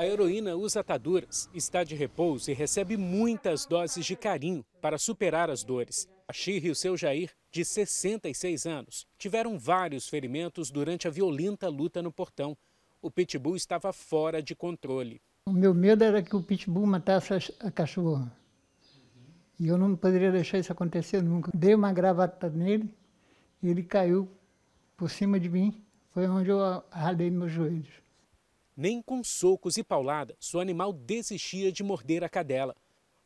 A heroína usa ataduras, está de repouso e recebe muitas doses de carinho para superar as dores. A Shir e o seu Jair, de 66 anos, tiveram vários ferimentos durante a violenta luta no portão. O pitbull estava fora de controle. O meu medo era que o pitbull matasse a cachorra. E eu não poderia deixar isso acontecer nunca. Dei uma gravata nele e ele caiu por cima de mim. Foi onde eu ralei meus joelhos. Nem com socos e pauladas o animal desistia de morder a cadela.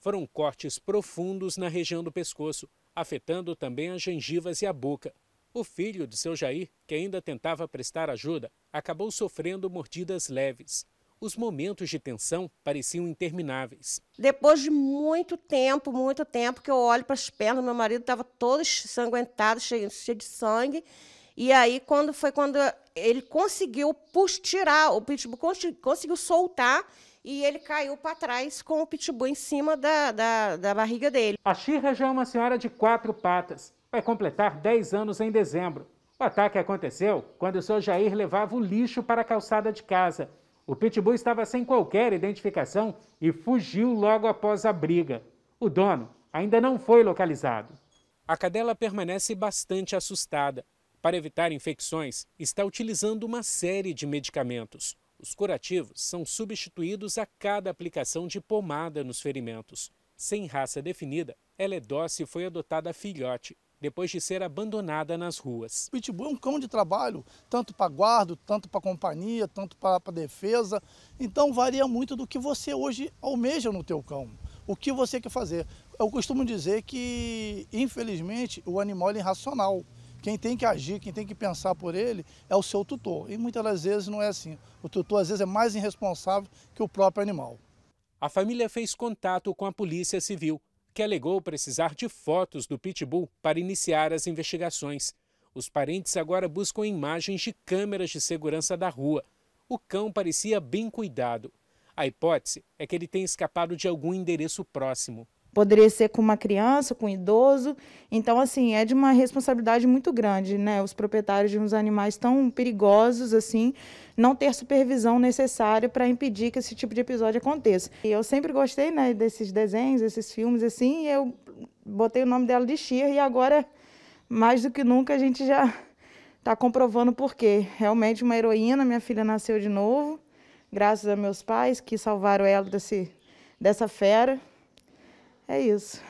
Foram cortes profundos na região do pescoço, afetando também as gengivas e a boca. O filho de seu Jair, que ainda tentava prestar ajuda, acabou sofrendo mordidas leves. Os momentos de tensão pareciam intermináveis. Depois de muito tempo, muito tempo, que eu olho para as pernas, meu marido estava todo ensanguentado, cheio, cheio de sangue, e aí quando foi quando ele conseguiu pux, tirar, o pitbull conseguiu soltar e ele caiu para trás com o pitbull em cima da, da, da barriga dele. A Xirra já é uma senhora de quatro patas. Vai completar 10 anos em dezembro. O ataque aconteceu quando o seu Jair levava o lixo para a calçada de casa. O pitbull estava sem qualquer identificação e fugiu logo após a briga. O dono ainda não foi localizado. A cadela permanece bastante assustada. Para evitar infecções, está utilizando uma série de medicamentos. Os curativos são substituídos a cada aplicação de pomada nos ferimentos. Sem raça definida, ela é dócil e foi adotada filhote, depois de ser abandonada nas ruas. O pitbull é um cão de trabalho, tanto para guarda, tanto para companhia, tanto para defesa. Então varia muito do que você hoje almeja no teu cão. O que você quer fazer? Eu costumo dizer que, infelizmente, o animal é irracional. Quem tem que agir, quem tem que pensar por ele é o seu tutor. E muitas das vezes não é assim. O tutor às vezes é mais irresponsável que o próprio animal. A família fez contato com a Polícia Civil, que alegou precisar de fotos do pitbull para iniciar as investigações. Os parentes agora buscam imagens de câmeras de segurança da rua. O cão parecia bem cuidado. A hipótese é que ele tenha escapado de algum endereço próximo. Poderia ser com uma criança, com um idoso. Então, assim, é de uma responsabilidade muito grande, né? Os proprietários de uns animais tão perigosos, assim, não ter supervisão necessária para impedir que esse tipo de episódio aconteça. E eu sempre gostei, né, desses desenhos, desses filmes, assim, e eu botei o nome dela de Sheer e agora, mais do que nunca, a gente já está comprovando por quê. Realmente uma heroína, minha filha nasceu de novo, graças a meus pais que salvaram ela desse, dessa fera. É isso.